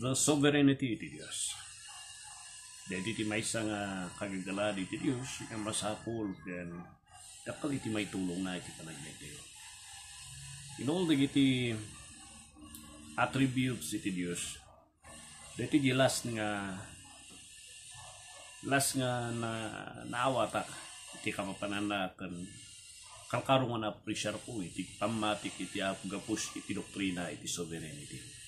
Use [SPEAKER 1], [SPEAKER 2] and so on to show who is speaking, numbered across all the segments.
[SPEAKER 1] the sovereignty iti Dios. Dahil iti may isang uh, ah, kagagala di ti Diyos, ikan masapol, then kapag iti may tulong na iti kanagyan In all the iti attributes iti Diyos, dahil iti last nga last nga na naawata iti kapapanan na kan kalkarungan na presyar ko iti pamatik iti apagapos iti doktrina iti sovereignty.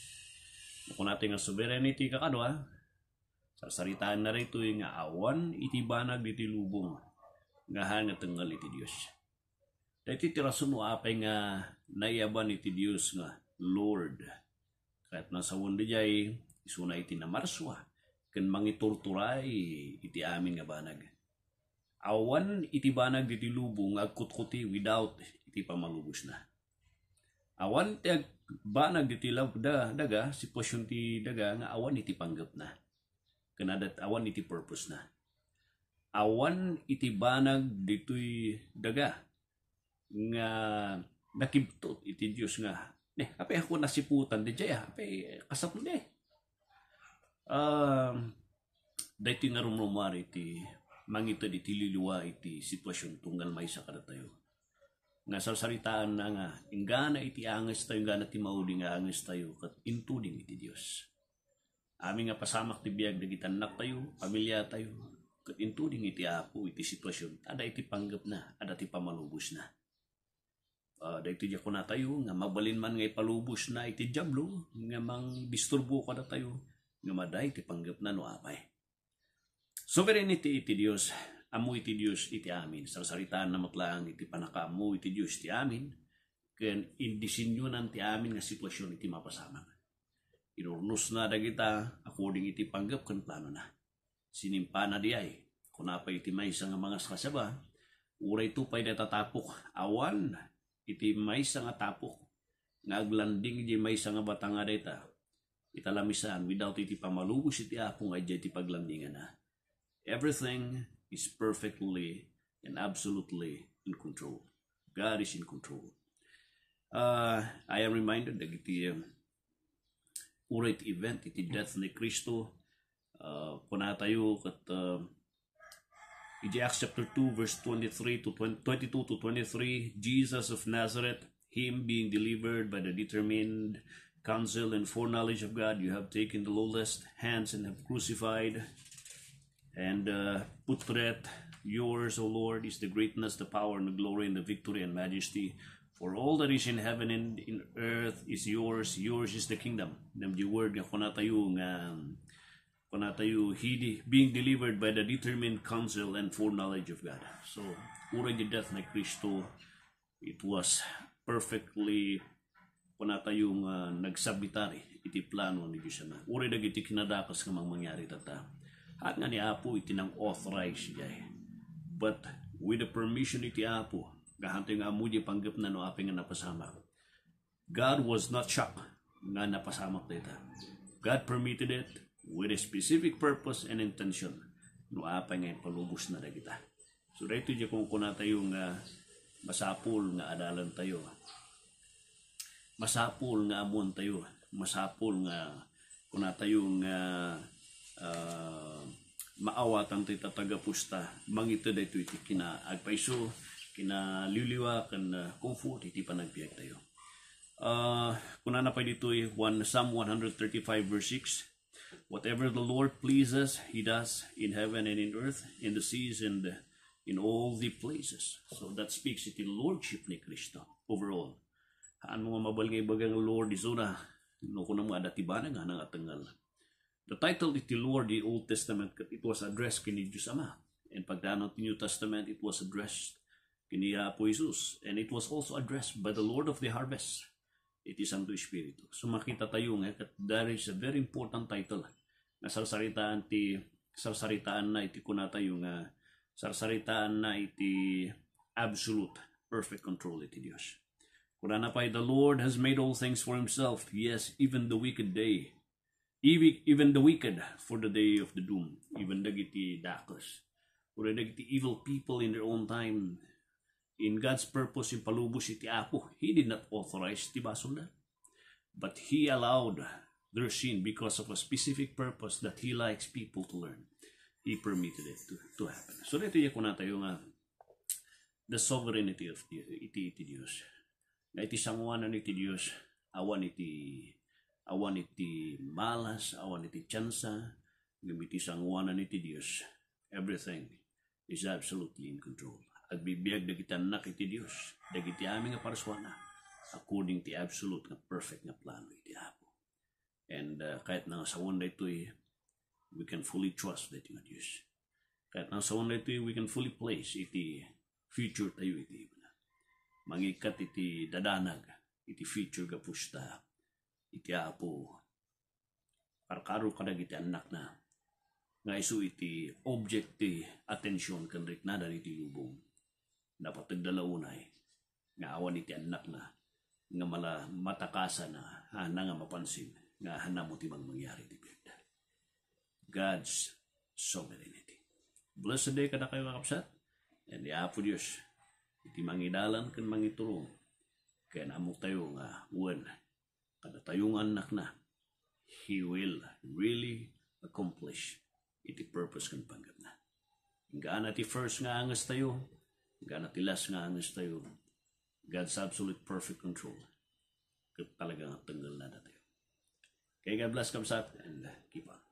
[SPEAKER 1] Kung natin nga sovereignty kakadwa, Sarsaritaan na rito yung eh, awan, itibanag, iti lubong, ngahan nga tanggal iti Diyos. Dahil tirasun mo apay nga naiyaban iti Diyos nga, Lord. Kahit nasa wundi jay, isuna iti na marswa, kan torturay iti amin nga banag. Awan iti banag iti lubong agkutkuti without iti pamalubos na. Awan ti ba iti da, daga, sitwasyon ti daga, nga awan iti panggap na. Kanadat awan iti purpose na. Awan iti banag dito'y daga, nga nakibtot iti Dios nga, ne, ape ako nasiputan di jaya, ah, ape kasapon di. Um, dahil tinarumrumari iti mangita iti liliwa iti sitwasyon tunggal maysa sa kada tayo nga salsalitaan na nga, ingana iti angas tayo, ingana ti mauli nga angas tayo, kat intuding iti Dios. Amin nga pasamak ti biyag, nagitanak tayo, pamilya tayo, kat intuding iti apo, iti sitwasyon, ada iti panggap na, ada ti pamalubos na. Uh, da iti ko na tayo, nga mabalin man nga ipalubos na iti jablo, nga mang disturbo ka na tayo, nga maday ti panggap na no apay. Sovereignty iti Dios, amu iti Dios iti amin. Sarasaritaan na matlaang iti panakamu iti Dios iti amin. Ken indisinyonan ti amin nga sitwasyon iti mapasamang. Inurnos na dagita according iti panggap ken plano na. Sinimpa na di ay. Kunapay iti may nga mga kasaba. Uray tupay na tatapok. Awan iti may nga tapok. Nga aglanding iti may nga batanga data. Italamisan without iti pamalubos iti apong adya iti paglandingan na. Everything is perfectly and absolutely in control. God is in control. Uh, I am reminded that iti um, urit event, iti death ni Kristo, uh, panatayo kat uh, um, iti Acts chapter 2 verse 23 to 20, 22 to 23, Jesus of Nazareth, him being delivered by the determined counsel and foreknowledge of God, you have taken the lowest hands and have crucified and uh, Putret, yours, O Lord, is the greatness, the power, and the glory, and the victory and majesty. For all that is in heaven and in earth is yours, yours is the kingdom. Nam di word nga kuna tayo nga um, being delivered by the determined counsel and foreknowledge of God. So, ura yung death na Kristo, it was perfectly kuna tayong uh, nagsabitari eh, iti plano ni Diyos na. Uri dagiti kinadakas nga mangyari tata at nga ni Apo iti nang authorize siya. Eh. But with the permission iti Apo, gahanto nga mo di panggap na no aping nga napasama. God was not shocked nga napasama dita. God permitted it with a specific purpose and intention. No apay nga palubos na dagita. So dito di kung kuna tayo nga masapul nga adalan tayo. Masapul nga amon tayo. Masapul nga kuna tayo nga uh, uh, ah, maawatan ti tatagapusta mangito dayto iti kina agpaiso kina liliwa kan uh, kungfu iti panagbiag tayo uh, kuna na pa dito eh, 1 Psalm 135 verse 6 whatever the Lord pleases he does in heaven and in earth in the seas and in all the places so that speaks it in lordship ni Kristo overall haan mga mabal nga ibagang Lord isuna no kuna mo adatibanag hanang atengal The title itinur the Lord, the Old Testament it was addressed kini Diyos Ama. And pagdanon ti New Testament, it was addressed kini Apo Jesus. And it was also addressed by the Lord of the Harvest. It is unto Espiritu. So makita tayo nga kat there is a very important title na sarsaritaan ti sarsaritaan na iti kuna tayo nga sarsaritaan na iti absolute perfect control iti Dios. Kuna na pa'y the Lord has made all things for Himself, yes, even the wicked day even even the wicked for the day of the doom, even dagiti dakos, or dagiti evil people in their own time. In God's purpose, in palubos iti apo, He did not authorize ti basunda, but He allowed their sin because of a specific purpose that He likes people to learn. He permitted it to, to happen. So dito yako kuna tayo nga the sovereignty of the, iti, iti Diyos. Na iti sanguanan iti Diyos, awan iti awan iti malas, awan iti tsansa, gamiti sangwanan iti Dios. Everything is absolutely in control. At bibiyag dagitan na iti Dios, dagiti aming nga paraswana, according ti absolute nga perfect nga plano iti Apo. And uh, kahit na sa one ito we can fully trust that nga Dios. Kahit na sa one ito we can fully place iti future tayo iti Mangikat iti dadanag, iti future ga pusta iti apo. Karkaro kadag iti anak na. Nga iso iti object ti atensyon kanrik na dari iti lubong. unay Nga awan iti anak na. Nga mala matakasa na hana nga mapansin. Nga hana mo ti mangyari ti birda. God's sovereignty. Blessed day ka na kayo mga kapsat. And the Apo Diyos, iti mangidalan kan mangiturong. Kaya namok tayo nga, one, at tayong anak na, He will really accomplish iti purpose kan panggap na. Gaan ti first nga angas tayo, gaan ti last nga angas tayo, God's absolute perfect control. Kat talaga nga tanggal na tayo. Okay, God bless, kamsat, and keep on.